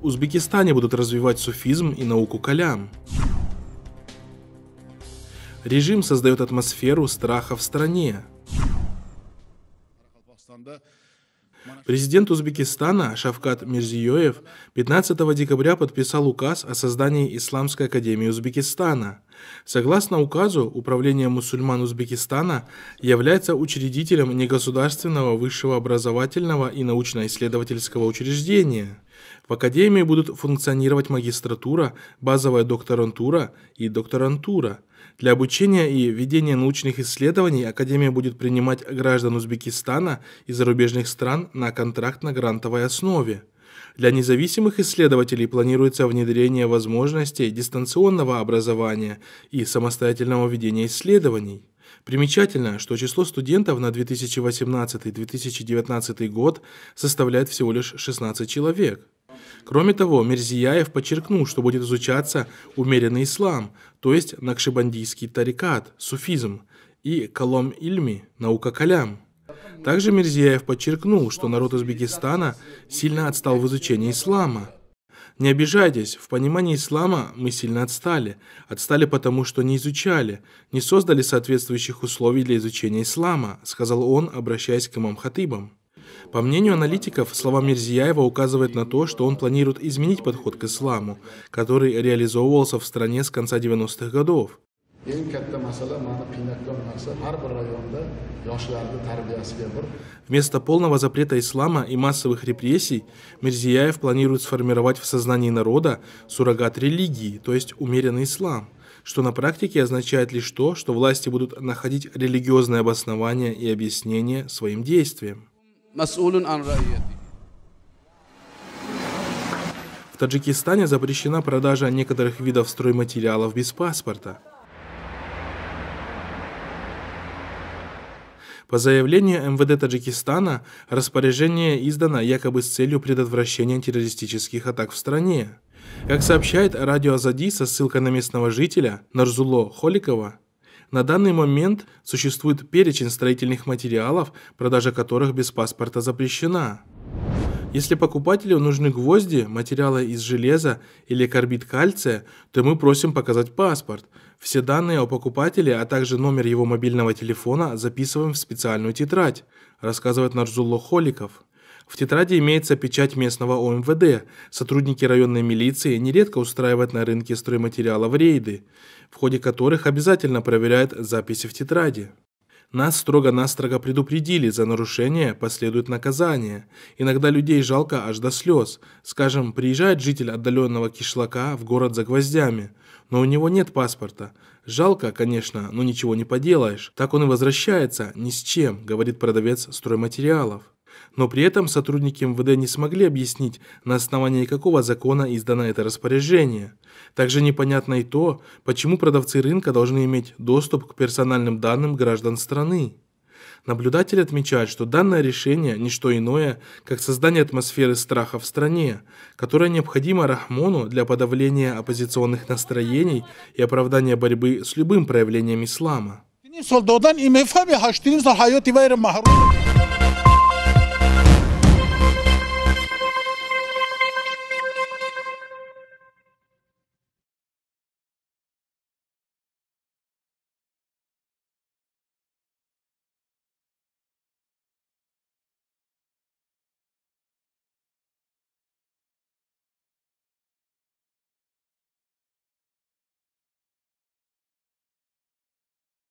В Узбекистане будут развивать суфизм и науку калям. Режим создает атмосферу страха в стране. Президент Узбекистана Шавкат Мирзиёев 15 декабря подписал указ о создании Исламской академии Узбекистана – Согласно указу, Управление мусульман Узбекистана является учредителем негосударственного высшего образовательного и научно-исследовательского учреждения. В Академии будут функционировать магистратура, базовая докторантура и докторантура. Для обучения и ведения научных исследований Академия будет принимать граждан Узбекистана и зарубежных стран на контрактно-грантовой основе. Для независимых исследователей планируется внедрение возможностей дистанционного образования и самостоятельного ведения исследований. Примечательно, что число студентов на 2018-2019 год составляет всего лишь 16 человек. Кроме того, Мерзияев подчеркнул, что будет изучаться умеренный ислам, то есть накшибандийский тарикат, суфизм, и колом-ильми, наука калям. Также Мирзияев подчеркнул, что народ Узбекистана сильно отстал в изучении ислама. Не обижайтесь, в понимании ислама мы сильно отстали. Отстали потому, что не изучали, не создали соответствующих условий для изучения ислама, сказал он, обращаясь к имам Хатыбам. По мнению аналитиков, слова Мирзияева указывают на то, что он планирует изменить подход к исламу, который реализовывался в стране с конца 90-х годов eng katta masala mani qiynatgan narsa har bir rayonda yoshlarni tarbiyasiga bir Вместо полного запрета ислама и массовых репрессий Мирзияев планирует сформировать в сознании народа суррогат религии, то есть умеренный ислам, что на практике означает лишь то, что власти будут находить религиозное обоснование и объяснение своим действиям. В Таджикистане запрещена продажа некоторых видов стройматериалов без паспорта. По заявлению МВД Таджикистана, распоряжение издано якобы с целью предотвращения террористических атак в стране. Как сообщает радио Азади со ссылкой на местного жителя Нарзуло Холикова, на данный момент существует перечень строительных материалов, продажа которых без паспорта запрещена. Если покупателю нужны гвозди, материалы из железа или карбид кальция, то мы просим показать паспорт. Все данные о покупателе, а также номер его мобильного телефона записываем в специальную тетрадь, рассказывает Нарзулло Холиков. В тетради имеется печать местного ОМВД. Сотрудники районной милиции нередко устраивают на рынке стройматериалов рейды, в ходе которых обязательно проверяют записи в тетради. Нас строго-настрого предупредили, за нарушение последует наказание. Иногда людей жалко аж до слез. Скажем, приезжает житель отдаленного кишлака в город за гвоздями, но у него нет паспорта. Жалко, конечно, но ничего не поделаешь. Так он и возвращается, ни с чем, говорит продавец стройматериалов но при этом сотрудники МВД не смогли объяснить, на основании какого закона издано это распоряжение. Также непонятно и то, почему продавцы рынка должны иметь доступ к персональным данным граждан страны. Наблюдатель отмечает, что данное решение – ничто иное, как создание атмосферы страха в стране, которая необходима Рахмону для подавления оппозиционных настроений и оправдания борьбы с любым проявлением ислама.